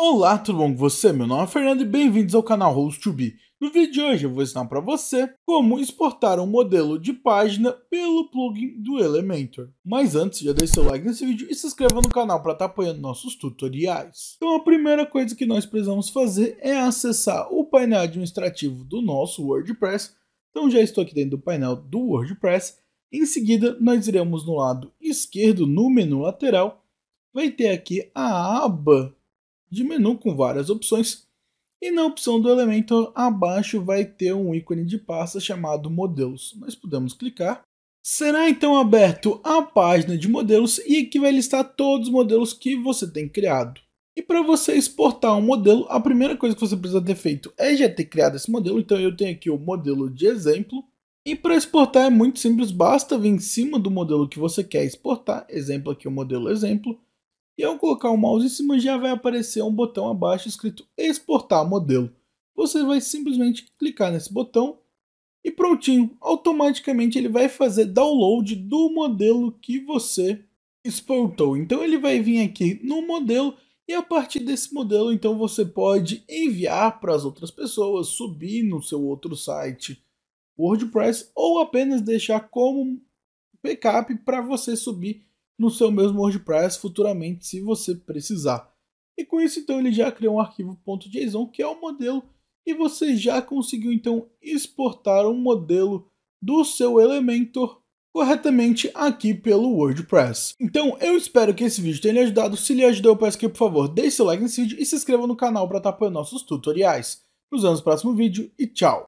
Olá, tudo bom com você? Meu nome é Fernando e bem-vindos ao canal host to be No vídeo de hoje eu vou ensinar para você como exportar um modelo de página pelo plugin do Elementor. Mas antes, já deixe seu like nesse vídeo e se inscreva no canal para estar tá apoiando nossos tutoriais. Então a primeira coisa que nós precisamos fazer é acessar o painel administrativo do nosso WordPress. Então já estou aqui dentro do painel do WordPress. Em seguida, nós iremos no lado esquerdo, no menu lateral, vai ter aqui a aba de menu com várias opções, e na opção do Elementor abaixo vai ter um ícone de pasta chamado Modelos. Nós podemos clicar. Será então aberto a página de modelos e aqui vai listar todos os modelos que você tem criado. E para você exportar um modelo, a primeira coisa que você precisa ter feito é já ter criado esse modelo. Então eu tenho aqui o modelo de exemplo. E para exportar é muito simples, basta vir em cima do modelo que você quer exportar. Exemplo aqui o modelo exemplo e ao colocar o mouse em cima já vai aparecer um botão abaixo escrito exportar modelo. Você vai simplesmente clicar nesse botão e prontinho, automaticamente ele vai fazer download do modelo que você exportou. Então ele vai vir aqui no modelo e a partir desse modelo então você pode enviar para as outras pessoas, subir no seu outro site WordPress ou apenas deixar como backup para você subir no seu mesmo WordPress futuramente, se você precisar. E com isso, então, ele já criou um arquivo .json, que é o um modelo, e você já conseguiu, então, exportar um modelo do seu Elementor corretamente aqui pelo WordPress. Então, eu espero que esse vídeo tenha lhe ajudado. Se lhe ajudou, eu peço que, por favor, deixe seu like nesse vídeo e se inscreva no canal para estar apoiando nossos tutoriais. Nos vemos no próximo vídeo e tchau!